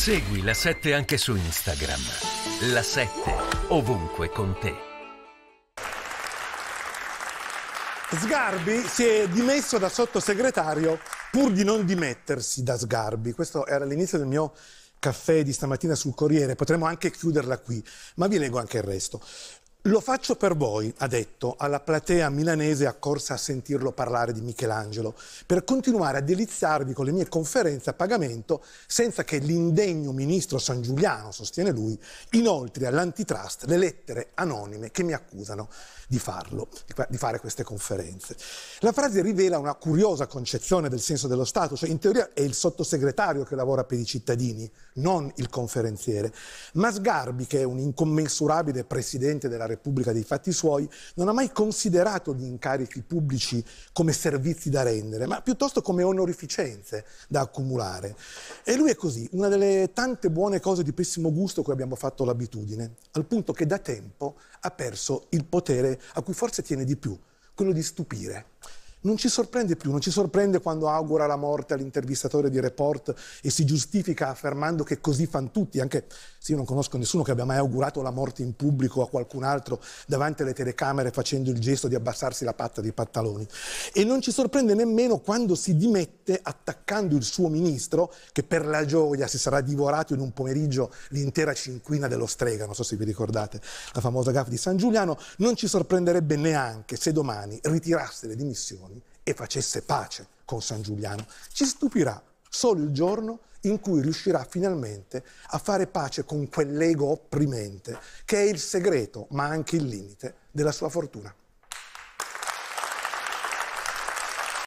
Segui la 7 anche su Instagram. La 7 ovunque con te. Sgarbi si è dimesso da sottosegretario pur di non dimettersi da Sgarbi. Questo era l'inizio del mio caffè di stamattina sul Corriere, potremmo anche chiuderla qui, ma vi leggo anche il resto. Lo faccio per voi, ha detto, alla platea milanese accorsa a sentirlo parlare di Michelangelo, per continuare a deliziarvi con le mie conferenze a pagamento senza che l'indegno ministro San Giuliano, sostiene lui, inoltre all'antitrust le lettere anonime che mi accusano di farlo, di fare queste conferenze. La frase rivela una curiosa concezione del senso dello Stato, cioè in teoria è il sottosegretario che lavora per i cittadini, non il conferenziere, ma Sgarbi, che è un incommensurabile presidente della Repubblica dei fatti suoi, non ha mai considerato gli incarichi pubblici come servizi da rendere, ma piuttosto come onorificenze da accumulare. E lui è così, una delle tante buone cose di pessimo gusto cui abbiamo fatto l'abitudine, al punto che da tempo ha perso il potere a cui forse tiene di più, quello di stupire non ci sorprende più, non ci sorprende quando augura la morte all'intervistatore di Report e si giustifica affermando che così fanno tutti, anche se io non conosco nessuno che abbia mai augurato la morte in pubblico a qualcun altro davanti alle telecamere facendo il gesto di abbassarsi la patta dei pantaloni. E non ci sorprende nemmeno quando si dimette forte attaccando il suo ministro che per la gioia si sarà divorato in un pomeriggio l'intera cinquina dello strega, non so se vi ricordate la famosa gaffa di San Giuliano, non ci sorprenderebbe neanche se domani ritirasse le dimissioni e facesse pace con San Giuliano. Ci stupirà solo il giorno in cui riuscirà finalmente a fare pace con quell'ego opprimente che è il segreto, ma anche il limite, della sua fortuna.